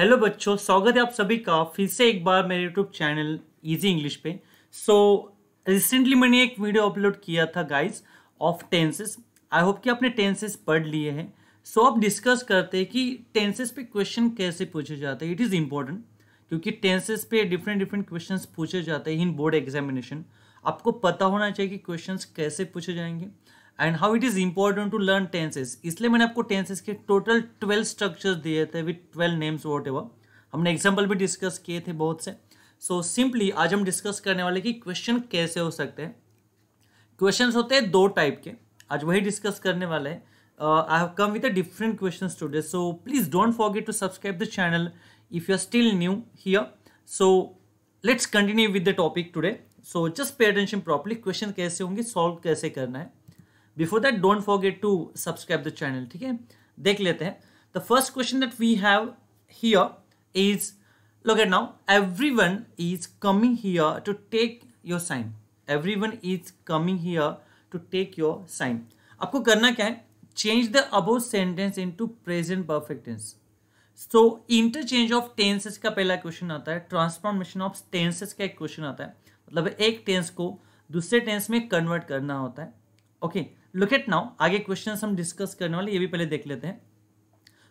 Hello बच्चों स्वागत है आप सभी का फिर से एक बार मेरे यूट्यूब चैनल इजी इंग्लिश पे सो so, रिसेंटली मैंने एक वीडियो अपलोड किया था guys of tenses I hope कि आपने टेंसेस पढ़ लिए हैं सो so, आप डिस्कस करते हैं कि टेंसेस पे क्वेश्चन कैसे पूछे जाते हैं इट इज़ इम्पोर्टेंट क्योंकि टेंसेस पे डिफरेंट डिफरेंट क्वेश्चन पूछे जाते हैं इन बोर्ड एग्जामिनेशन आपको पता होना चाहिए कि क्वेश्चंस कैसे पूछे जाएंगे and how it is important to learn tenses इसलिए मैंने आपको टेंसेज के टोटल ट्वेल्व स्ट्रक्चर्स दिए थे with twelve names whatever हमने एग्जाम्पल भी डिस्कस किए थे बहुत से सो so, सिंपली आज हम डिस्कस करने वाले कि क्वेश्चन कैसे हो सकते हैं क्वेश्चंस होते हैं दो टाइप के आज वही डिस्कस करने वाले हैं I have come with a different question today so please don't forget to subscribe the channel if you are still new here so let's continue with the topic today so just pay attention properly question कैसे होंगे solve कैसे करना है before that don't forget to subscribe the channel ठीक है देख लेते हैं the first question that we have here is look at now everyone is coming here to take your sign everyone is coming here to take your sign आपको करना क्या है change the above sentence into present perfect tense so interchange of tenses का पहला question आता है transformation of tenses का एक क्वेश्चन आता है मतलब एक टेंस को दूसरे टेंस में कन्वर्ट करना होता है ओके लुक एट नाउ आगे क्वेश्चन हम डिस्कस करने वाले ये भी पहले देख लेते हैं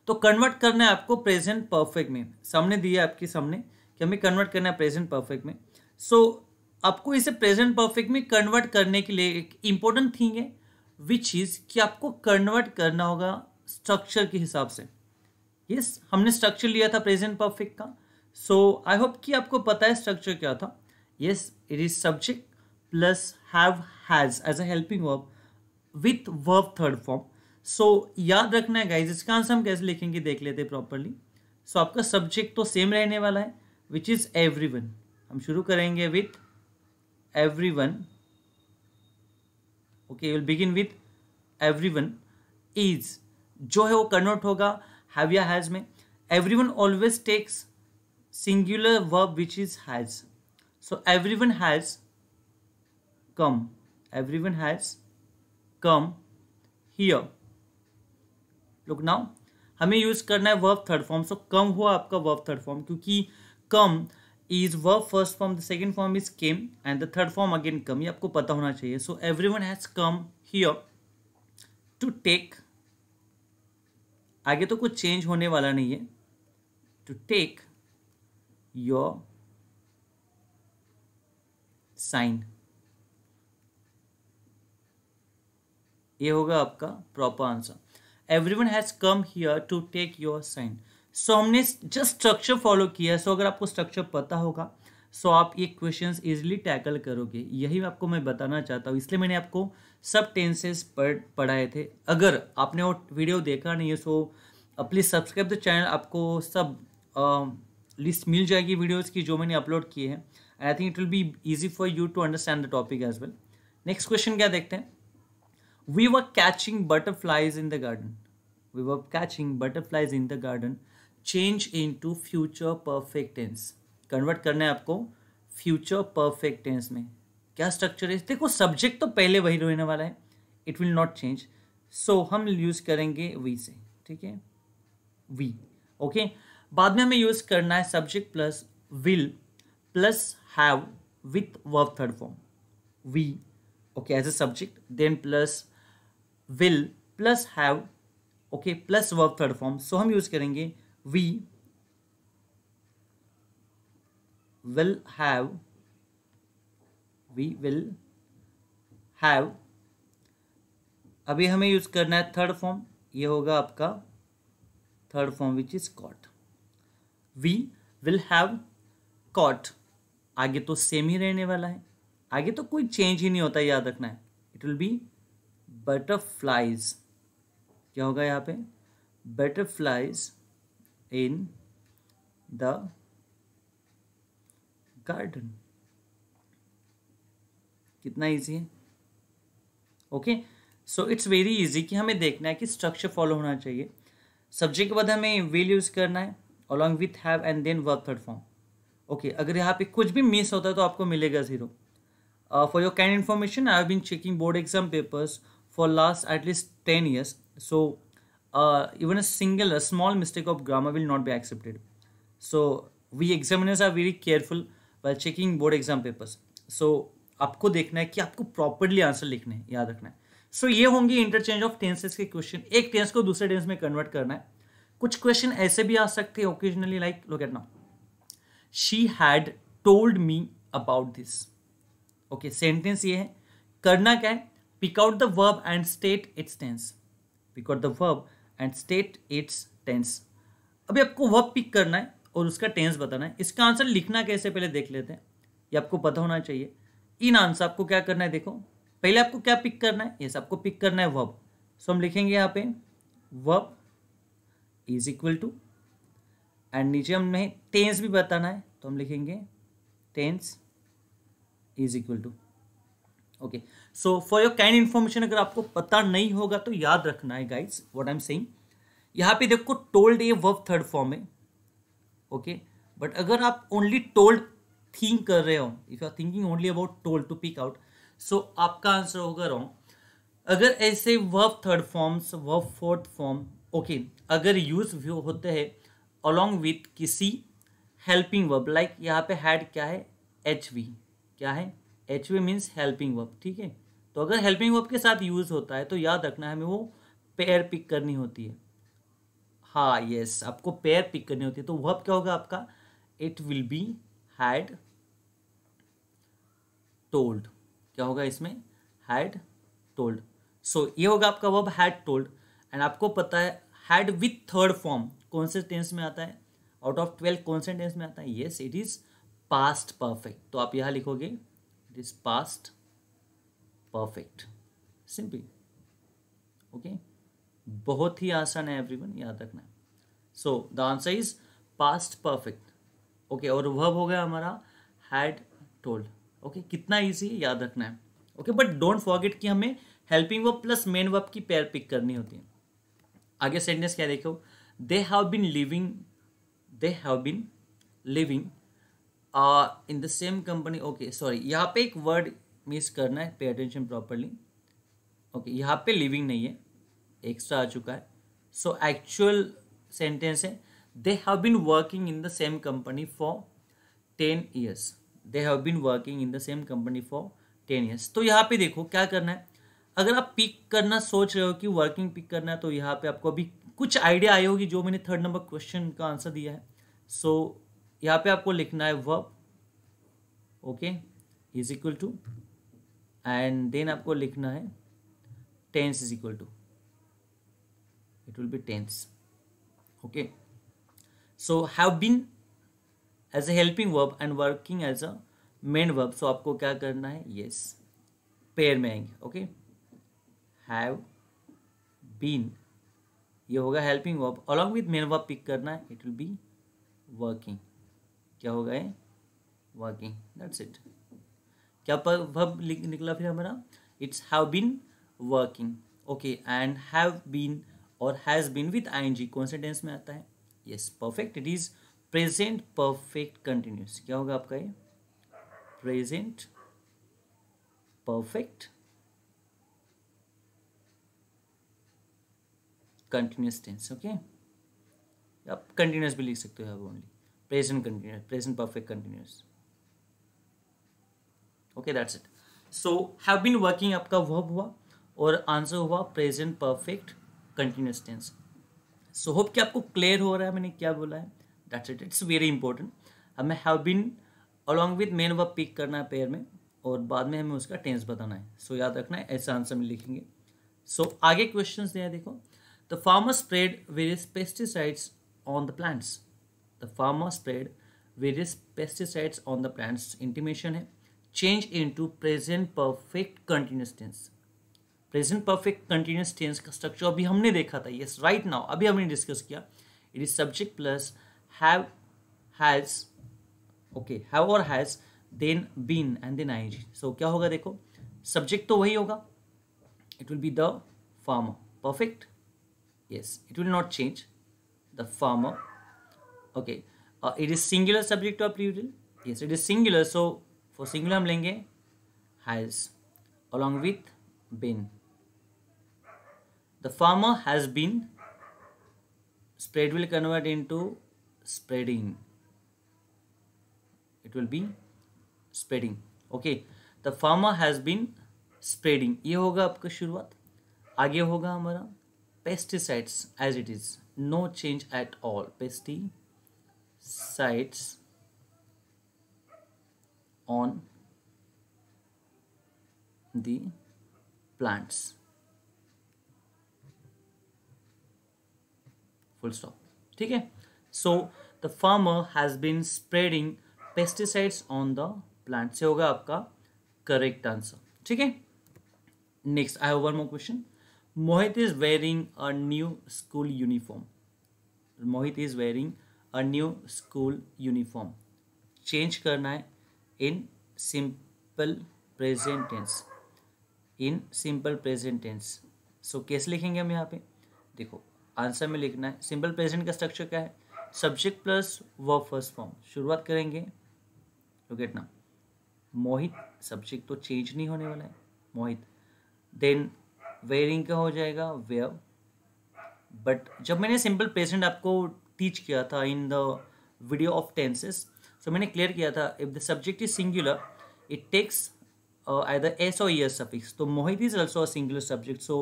तो कन्वर्ट करना है आपको प्रेजेंट परफेक्ट में सामने दिया आपके सामने कि हमें कन्वर्ट करना है प्रेजेंट परफेक्ट में सो so, आपको इसे प्रेजेंट परफेक्ट में कन्वर्ट करने के लिए एक इंपॉर्टेंट थिंग है विच इज़ कि आपको कन्वर्ट करना होगा स्ट्रक्चर के हिसाब से यस yes, हमने स्ट्रक्चर लिया था प्रेजेंट परफेक्ट का सो आई होप कि आपको पता है स्ट्रक्चर क्या था Yes, it is subject plus have has as a helping verb with verb third form. So so, याद रखना है गाइज इसका आंसर हम कैसे लिखेंगे देख लेते प्रॉपरली सो आपका सब्जेक्ट तो सेम रहने वाला है विच इज़ एवरी वन हम शुरू करेंगे with every one okay will begin with every one is जो है वो कन्वर्ट होगा हैव या हैज़ में every one always takes singular verb which is has so everyone has come everyone has come here look now हमें use करना है verb third form so come हुआ आपका वर्ब थर्ड फॉर्म क्योंकि come is verb first form the second form is came and the third form again come ये आपको पता होना चाहिए so every one has come here to take आगे तो कुछ चेंज होने वाला नहीं है टू टेक योर साइन ये होगा आपका proper answer everyone has come here to take your sign so हमने जस्ट स्ट्रक्चर फॉलो किया है so सो अगर आपको स्ट्रक्चर पता होगा सो so आप ये क्वेश्चंस इजीली टैकल करोगे यही आपको मैं बताना चाहता हूँ इसलिए मैंने आपको सब टेंसेस पढ़ पढ़ाए थे अगर आपने वो वीडियो देखा नहीं है so please subscribe the channel आपको सब लिस्ट मिल जाएगी वीडियोस की जो मैंने अपलोड किए हैं I think it will be easy for you to understand the topic as well next question क्या देखते हैं we were catching butterflies in the garden we were catching butterflies in the garden change into future perfect tense convert करना है आपको future perfect tense में क्या structure है देखो सब्जेक्ट तो पहले वही रहने वाला है it will not change so हम यूज़ करेंगे वी से ठीक है वी ओके बाद में हमें यूज करना है subject plus will plus have with verb third form we okay as a subject then plus will plus have okay plus verb third form so हम यूज करेंगे we will have we will have अभी हमें use करना है third form ये होगा आपका third form which is caught we will have caught आगे तो सेम ही रहने वाला है आगे तो कोई चेंज ही नहीं होता याद रखना है इट विल बी बटरफ्लाइज क्या होगा यहाँ पे बटरफ्लाइज इन द गार्डन कितना इजी है okay so it's very easy कि हमें देखना है कि स्ट्रक्चर फॉलो होना चाहिए सब्जेक्ट के बाद हमें विल यूज़ करना है along with have and then verb third form okay अगर यहाँ पे कुछ भी मिस होता है तो आपको मिलेगा zero for your kind information I have been checking board exam papers for last at least ten years so even a single small mistake of grammar will not be accepted so we examiners are very careful while checking board exam papers so आपको देखना है कि आपको properly answer लिखने है याद रखना है सो so, ये होंगे इंटरचेंज ऑफ टेंसेस के क्वेश्चन एक टेंस को दूसरे टेंस में कन्वर्ट करना है कुछ क्वेश्चन ऐसे भी आ सकते हैं occasionally like look at now she had told me about this okay sentence ये है करना क्या है pick out the verb and state its tense pick out the verb and state its tense अभी आपको वर्ब पिक करना है और उसका टेंस बताना है इसका आंसर लिखना कैसे पहले देख लेते हैं ये आपको पता होना चाहिए इन आंसर आपको क्या करना है देखो पहले आपको क्या पिक करना है यस आपको पिक करना है वर्ब सो so, हम लिखेंगे यहाँ पे verb is equal to and नीचे हमने टेंस भी बताना है तो हम लिखेंगे tense is equal to okay so for your kind information अगर आपको पता नहीं होगा तो याद रखना है guys what I am saying यहाँ पे देखो टोल्ड ये वर्ब थर्ड फॉर्म है ओके बट अगर आप ओनली टोल्ड थिंक कर रहे हो if you are thinking only about told to pick out so आपका आंसर होगा रॉन्ग अगर ऐसे verb third forms verb fourth form okay अगर यूज होते हैं अलोंग विथ किसी हेल्पिंग वर्ब लाइक यहाँ पे हैड क्या है एच वी क्या है H V means helping verb ठीक है तो अगर हेल्पिंग वर्ब के साथ यूज़ होता है तो याद रखना है हमें वो पेयर पिक करनी होती है हाँ यस आपको पेयर पिक करनी होती है तो वर्ब क्या होगा आपका it will be had told क्या होगा इसमें हैड टोल्ड सो ये होगा आपका वर्ब हैड टोल्ड एंड आपको पता है हैड विथ थर्ड फॉर्म कौन से टेंस में आता है आउट ऑफ ट्वेल्व कौन से टेंस में आता है yes it is past perfect तो आप यहाँ लिखोगे it is past perfect simple okay बहुत ही आसान है एवरीवन याद रखना so the answer is past perfect okay और वर्ब हो गया हमारा हैड टोल्ड ओके कितना ईजी है याद रखना है ओके बट डोंट फॉरगेट कि हमें helping verb plus main verb की पेयर पिक करनी होती है आगे सेंटेंस क्या देखो they have been living they have been living in the same company okay sorry यहाँ पे एक वर्ड मिस करना है पे अटेंशन प्रॉपरली ओके यहाँ पे लिविंग नहीं है एक्स्ट्रा आ चुका है सो एक्चुअल सेंटेंस है they have been working in the same company for ten years they have been working in the same company for ten years तो यहाँ पे देखो क्या करना है अगर आप पिक करना सोच रहे हो कि वर्किंग पिक करना है तो यहाँ पे आपको अभी कुछ आइडिया आई होगी जो मैंने थर्ड नंबर क्वेश्चन का आंसर दिया है सो so, यहाँ पे आपको लिखना है verb okay is equal to and then आपको लिखना है tense is equal to it will be tense okay so have been as a helping verb and working as a main verb so आपको क्या करना है येस yes. पेयर में आएंगे okay okay? Have been ये होगा helping verb along with main verb pick करना है इट विल बी वर्किंग क्या होगा ये वर्किंग दैट्स इट क्या वर्ब निकला फिर हमारा it's have been working okay and have been और has been with I N G कौन से टेंस में आता है yes perfect it is present perfect continuous क्या होगा आपका ये present perfect continuous tense okay आप कंटिन्यूस भी लिख सकते हो only present continuous present perfect continuous okay that's it so have been working आपका वर्ब हुआ और आंसर हुआ present perfect continuous tense so hope कि आपको क्लियर हो रहा है मैंने क्या बोला है that's it it's very important हमें have been along with main verb pick करना है पेयर में और बाद में हमें उसका टेंस बताना है सो so, याद रखना है ऐसा आंसर में लिखेंगे सो so, आगे क्वेश्चंस दे देखो The farmer sprayed various pesticides on the plants. The farmer sprayed various pesticides on the plants. Intimation Change into present perfect continuous tense. Present perfect continuous tense structure abhi humne dekha tha. Yes, right now. Abhi humne discuss kiya. It is subject plus have, has, okay, have or has, then been and then ing. So, kya hoga dekho? Subject to wahi hoga. It will be the farmer. Perfect. yes it will not change the former okay uh, it is singular subject or plural yes it is singular so for singular हम लेंगे has along with been the farmer has been spread will convert into spreading it will be spreading okay the farmer has been spreading ye hoga aapka shuruaat aage hoga hamara pesticides as it is no change at all pesticides on the plants full stop Okay. so the farmer has been spreading pesticides on the plant yoga होगा आपका correct answer Okay. next I have one more question Mohit is wearing a new school uniform. Mohit is wearing a new school uniform. Change करना है in simple present tense. In simple present tense. So कैसे लिखेंगे हम यहाँ पे देखो answer में लिखना है सिंपल प्रेजेंट का स्ट्रक्चर क्या है subject plus verb first form शुरुआत करेंगे look at now Mohit subject तो चेंज नहीं होने वाला है मोहित देन वेयरिंग का हो जाएगा वेयर बट जब मैंने सिंपल प्रेजेंट आपको टीच किया था in the video of tenses so मैंने क्लियर किया था if the subject is singular it takes either S or year suffix तो Mohit is also singular subject so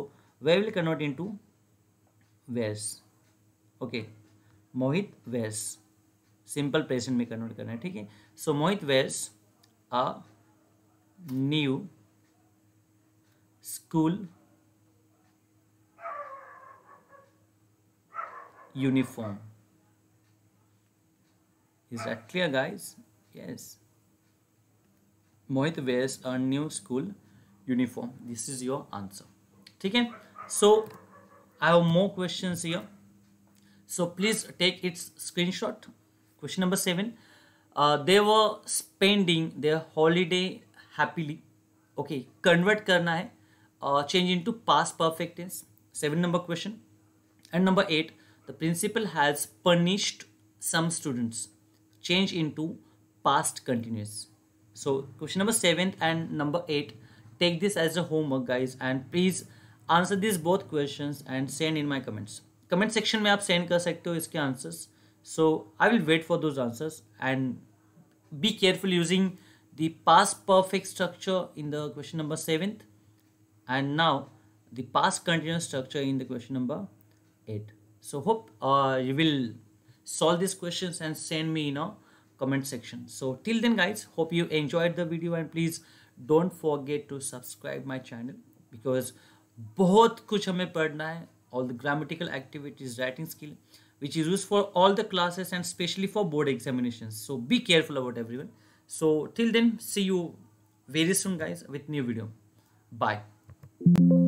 we will convert into wears okay Mohit wears simple present में convert करना है ठीक है so Mohit wears a new school uniform. Is that clear guys? Yes. Mohit wears a new school uniform. This is your answer. Okay. So I have more questions here. So please take its screenshot. Question number seven. Uh, they were spending their holiday happily. Okay. Convert करना है. Uh, change into past perfect tense. Seven number question. And number eight the principal has punished some students change into past continuous so question number 7 and number 8 take this as a homework guys and please answer these both questions and send in my comments comment section mein aap send kar sakte ho iske answers so i will wait for those answers and be careful using the past perfect structure in the question number 7th and now the past continuous structure in the question number 8 so hope uh, you will solve these questions and send me you know comment section so till then guys hope you enjoyed the video and please don't forget to subscribe my channel because both कुछ हमें पढ़ना all the grammatical activities writing skill which is used for all the classes and especially for board examinations so be careful about everyone so till then see you very soon guys with new video bye